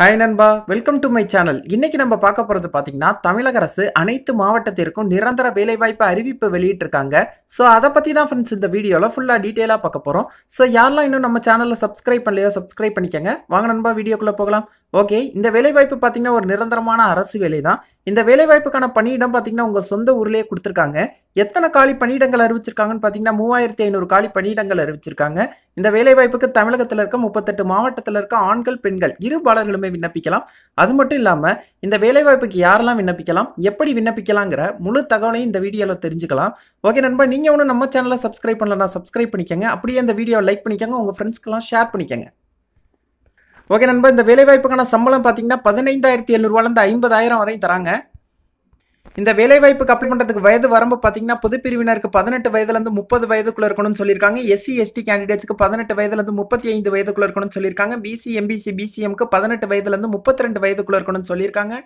hi நண்பா welcome to my channel இன்னைக்கு நம்ம பார்க்க போகிறது பார்த்தீங்கன்னா தமிழக அரசு அனைத்து மாவட்டத்திற்கும் நிரந்தர வேலைவாய்ப்பு அறிவிப்பு வெளியிட்டிருக்காங்க ஸோ அதை பற்றி தான் ஃப்ரெண்ட்ஸ் இந்த வீடியோவில் ஃபுல்லாக டீட்டெயிலாக பார்க்க போகிறோம் ஸோ யாரெல்லாம் இன்னும் நம்ம சேனலில் சப்ஸ்கிரைப் பண்ணலையோ சப்ஸ்கிரைப் பண்ணிக்கோங்க வாங்க நண்பா வீடியோக்குள்ளே போகலாம் ஓகே இந்த வேலைவாய்ப்பு பார்த்தீங்கன்னா ஒரு நிரந்தரமான அரசு வேலை தான் இந்த வேலைவாய்ப்புக்கான பணியிடம் பார்த்தீங்கன்னா உங்கள் சொந்த ஊர்லேயே கொடுத்துருக்காங்க எத்தனை காலி பணியிடங்கள் அறிவிச்சிருக்காங்கன்னு பார்த்தீங்கன்னா மூவாயிரத்தி ஐநூறு காலி பணியிடங்கள் அறிவிச்சிருக்காங்க இந்த வேலைவாய்ப்புக்கு தமிழகத்தில் இருக்க முப்பத்தெட்டு மாவட்டத்தில் இருக்க ஆண்கள் பெண்கள் இரு பாலர்களுமே விண்ணப்பிக்கலாம் அது மட்டும் இல்லாமல் இந்த வேலைவாய்ப்புக்கு யாரெல்லாம் விண்ணப்பிக்கலாம் எப்படி விண்ணப்பிக்கலாங்கிற முழு தகவலையும் இந்த வீடியோவில் தெரிஞ்சுக்கலாம் ஓகே நண்பா நீங்கள் ஒன்றும் நம்ம சேனலை சப்ஸ்கிரைப் பண்ணலன்னா சப்ஸ்கிரைப் பண்ணிக்கோங்க அப்படியே இந்த வீடியோ லைக் பண்ணிக்கோங்க உங்கள் ஃப்ரெண்ட்ஸ்க்கெல்லாம் ஷேர் பண்ணிக்கோங்க ஓகே நண்பா இந்த வேலைவாய்ப்புக்கான சம்பளம் பார்த்தீங்கன்னா பதினைந்தாயிரத்தி எழுநூறுவாலேருந்து ஐம்பதாயிரம் வரையும் தராங்க இந்த வேலைவாய்ப்புக்கு அப்ளை பண்ணுறதுக்கு வயது வரம்பு பார்த்தீங்கன்னா பொதுப்பிரிவினருக்கு பதினெட்டு வயதுலேருந்து முப்பது வயதுக்குள்ளே இருக்கணும்னு சொல்லியிருக்காங்க எஸ்சி எஸ்டி கேண்டிடேட்ஸ்க்கு பதினெட்டு வயதுலேருந்து முப்பத்தி ஐந்து வயதுக்குள்ளே இருக்கணும்னு சொல்லியிருக்காங்க பிசி எம்பிசி பிசிஎம்க்கு பதினெட்டு வயதுலேருந்து முப்பத்தி ரெண்டு வயதுக்குள்ளே இருக்கணும்னு சொல்லியிருக்காங்க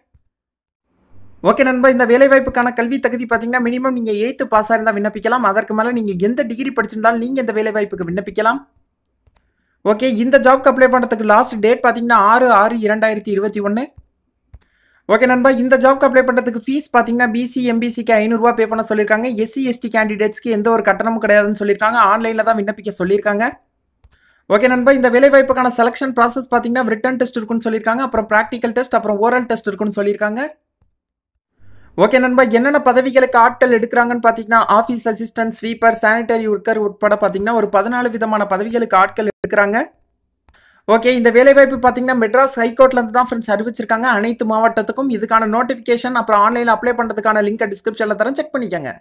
ஓகே நண்பா இந்த வேலைவாய்ப்புக்கான கல்வி தகுதி பார்த்தீங்கன்னா மினிமம் நீங்கள் எயித்து பாஸாக இருந்தால் விண்ணப்பிக்கலாம் அதற்கு மேலே நீங்கள் எந்த டிகிரி படிச்சிருந்தாலும் நீங்கள் இந்த வேலைவாய்ப்புக்கு விண்ணப்பிக்கலாம் ஓகே இந்த ஜாப்க்கு அப்ளை பண்ணுறதுக்கு லாஸ்ட் டேட் பார்த்தீங்கன்னா ஆறு ஆறு இரண்டாயிரத்தி இருபத்தி ஒன்று ஓகே நண்பா இந்த ஜாப்க்கு அப்ளை பண்ணுறதுக்கு ஃபீஸ் பார்த்தீங்கன்னா பிசி எம்பிசிக்கு ஐநூறுரூவா பே பண்ண சொல்லியிருக்காங்க எஸ்சி எஸ்டி கேண்டிடேட்ஸ்க்கு எந்த ஒரு கட்டணமும் கிடையாதுன்னு சொல்லியிருக்காங்க ஆன்லைனில் தான் விண்ணப்பிக்க சொல்லியிருக்காங்க ஓகே நண்பா இந்த வாய்ப்புக்கான செலெக்ஷன் ப்ராசஸ் பார்த்தீங்கன்னா ரிட்டன் டெஸ்ட் இருக்குன்னு சொல்லியிருக்காங்க அப்புறம் ப்ராக்டிக்கல் டெஸ்ட் அப்புறம் ஓரல் டெஸ்ட் இருக்குன்னு சொல்லியிருக்காங்க ஓகே நண்பா என்னென்ன பதவிகளுக்கு ஆட்கள் எடுக்கிறாங்கன்னு பார்த்தீங்கன்னா office assistant sweeper sanitary worker உட்பட பார்த்தீங்கன்னா ஒரு பதினாலு விதமான பதவிகளுக்கு ஆட்கள் எடுக்கிறாங்க ஓகே இந்த வேலைவாய்ப்பு பார்த்தீங்கன்னா மெட்ராஸ் ஹைகோர்ட்லேருந்து தான் ஃப்ரெண்ட்ஸ் அறிவிச்சிருக்காங்க அனைத்து மாவட்டத்துக்கும் இதுக்கான நோட்டிஃபிகேஷன் அப்புறம் ஆன்லைனில் அப்ளை பண்ணுறதுக்கான லிங்க் டிஸ்கிரிப்ஷனில் தரேன் செக் பண்ணிக்கோங்க